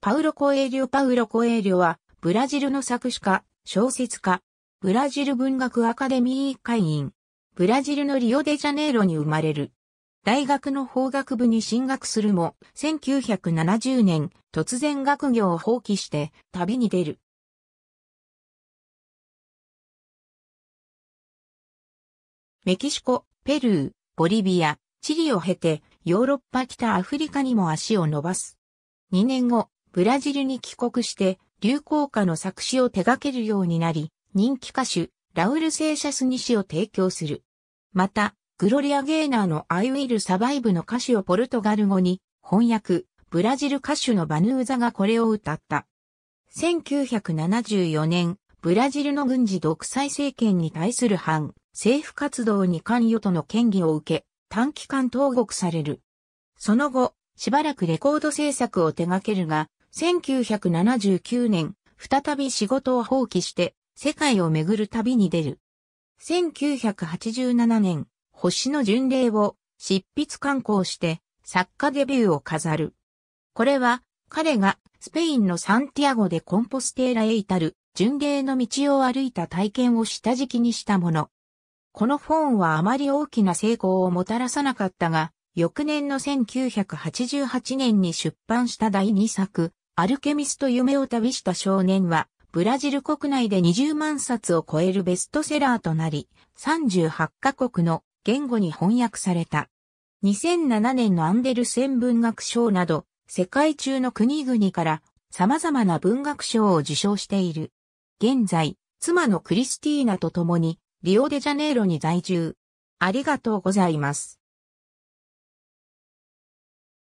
パウロ・コエリョパウロ・コエリョは、ブラジルの作詞家、小説家、ブラジル文学アカデミー会員、ブラジルのリオデジャネイロに生まれる。大学の法学部に進学するも、1970年、突然学業を放棄して、旅に出る。メキシコ、ペルー、ボリビア、チリを経て、ヨーロッパ北アフリカにも足を伸ばす。2年後、ブラジルに帰国して、流行歌の作詞を手掛けるようになり、人気歌手、ラウル・セーシャスに詞を提供する。また、グロリア・ゲーナーのアイ・ウィル・サバイブの歌詞をポルトガル語に翻訳、ブラジル歌手のバヌーザがこれを歌った。1974年、ブラジルの軍事独裁政権に対する反政府活動に関与との権威を受け、短期間投獄される。その後、しばらくレコード制作を手掛けるが、1979年、再び仕事を放棄して世界を巡る旅に出る。1987年、星の巡礼を執筆刊行して作家デビューを飾る。これは彼がスペインのサンティアゴでコンポステーラへ至る巡礼の道を歩いた体験を下敷きにしたもの。この本はあまり大きな成功をもたらさなかったが、翌年の1988年に出版した第2作、アルケミスト夢を旅した少年は、ブラジル国内で20万冊を超えるベストセラーとなり、38カ国の言語に翻訳された。2007年のアンデルセン文学賞など、世界中の国々から様々な文学賞を受賞している。現在、妻のクリスティーナと共に、リオデジャネイロに在住。ありがとうございます。